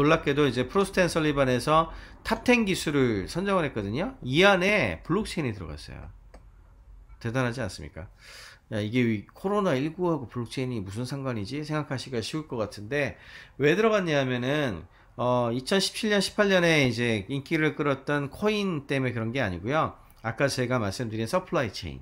놀랍게도 이제 프로스텐 설리반에서 탑10 기술을 선정을 했거든요. 이 안에 블록체인이 들어갔어요. 대단하지 않습니까? 야, 이게 코로나19하고 블록체인이 무슨 상관이지? 생각하시기가 쉬울 것 같은데, 왜 들어갔냐 하면은, 어, 2017년, 18년에 이제 인기를 끌었던 코인 때문에 그런 게 아니고요. 아까 제가 말씀드린 서플라이 체인.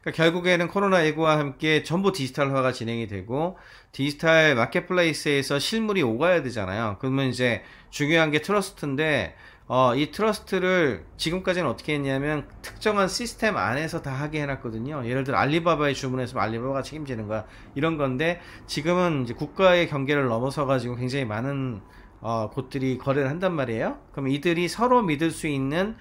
그러니까 결국에는 코로나19와 함께 전부 디지털화가 진행이 되고 디지털 마켓플레이스에서 실물이 오가야 되잖아요. 그러면 이제 중요한 게 트러스트인데 어, 이 트러스트를 지금까지는 어떻게 했냐면 특정한 시스템 안에서 다 하게 해놨거든요. 예를 들어 알리바바에 주문했서 알리바바가 책임지는 거야 이런 건데 지금은 이제 국가의 경계를 넘어서 가지고 굉장히 많은 어, 곳들이 거래를 한단 말이에요. 그럼 이들이 서로 믿을 수 있는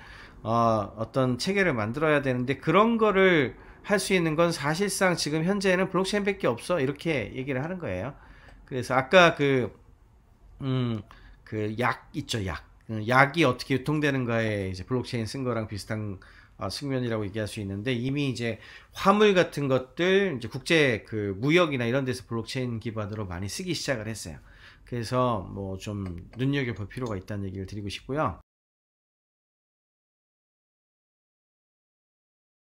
어, 어떤 체계를 만들어야 되는데 그런 거를 할 수 있는 건 사실상 지금 현재는 블록체인밖에 없어 이렇게 얘기를 하는 거예요. 그래서 아까 그 음, 그 약 있죠 약 그 약이 어떻게 유통되는가에 이제 블록체인 쓴 거랑 비슷한 어, 측면이라고 얘기할 수 있는데 이미 이제 화물 같은 것들 이제 국제 그 무역이나 이런 데서 블록체인 기반으로 많이 쓰기 시작을 했어요. 그래서 뭐 좀 눈여겨볼 필요가 있다는 얘기를 드리고 싶고요.